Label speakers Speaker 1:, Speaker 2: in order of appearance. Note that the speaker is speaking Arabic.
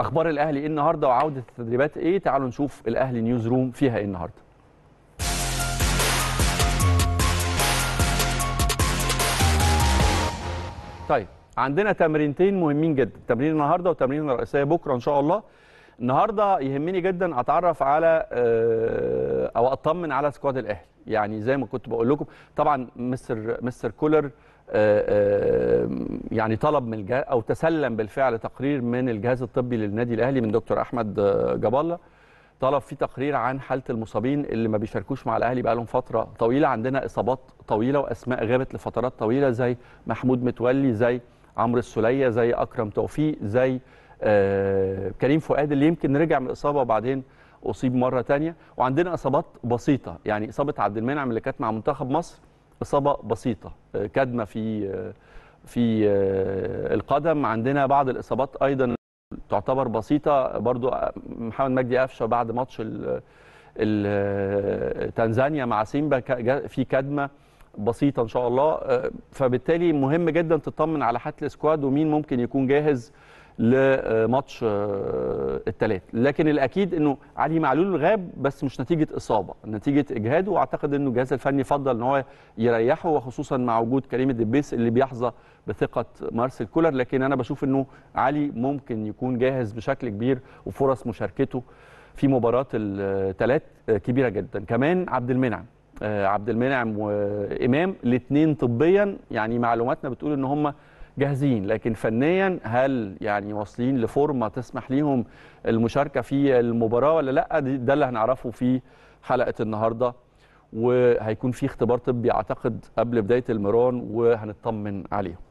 Speaker 1: اخبار الاهلي ايه النهارده وعوده التدريبات ايه تعالوا نشوف الاهلي نيوز روم فيها ايه النهارده طيب عندنا تمرينتين مهمين جدا تمرين النهارده وتمرين الرئيسيه بكره ان شاء الله النهارده يهمني جدا اتعرف على آه، او اطمن على سكواد الاهلي يعني زي ما كنت بقول لكم طبعا مستر مستر كولر آه، آه، يعني طلب من الجهاز او تسلم بالفعل تقرير من الجهاز الطبي للنادي الاهلي من دكتور احمد جاب الله طلب فيه تقرير عن حاله المصابين اللي ما بيشاركوش مع الاهلي بقالهم فتره طويله عندنا اصابات طويله واسماء غابت لفترات طويله زي محمود متولي زي عمرو السوليه زي اكرم توفيق زي آه، كريم فؤاد اللي يمكن رجع من الاصابه وبعدين اصيب مره ثانيه وعندنا اصابات بسيطه يعني اصابه عبد المنعم اللي كانت مع منتخب مصر اصابه بسيطه آه، كدمه في آه، في القدم عندنا بعض الاصابات ايضا تعتبر بسيطه برضو محمد مجدي قفشه بعد ماتش تنزانيا مع سيمبا في كدمه بسيطه ان شاء الله فبالتالي مهم جدا تطمن على حاله السكواد ومين ممكن يكون جاهز لماتش آه، الثلاث لكن الاكيد انه علي معلول غاب بس مش نتيجه اصابه نتيجه اجهاد واعتقد انه الجهاز الفني فضل ان هو يريحه وخصوصا مع وجود كريم الدبيس اللي بيحظى بثقه مارسيل كولر لكن انا بشوف انه علي ممكن يكون جاهز بشكل كبير وفرص مشاركته في مباراه الثلاث آه، كبيره جدا كمان عبد المنعم آه، عبد المنعم وامام الاثنين طبيا يعني معلوماتنا بتقول ان هم جاهزين لكن فنيا هل يعني واصلين لفورمه تسمح ليهم المشاركه في المباراه ولا لا ده اللي هنعرفه في حلقه النهارده وهيكون في اختبار طبي اعتقد قبل بدايه المران وهنطمن عليهم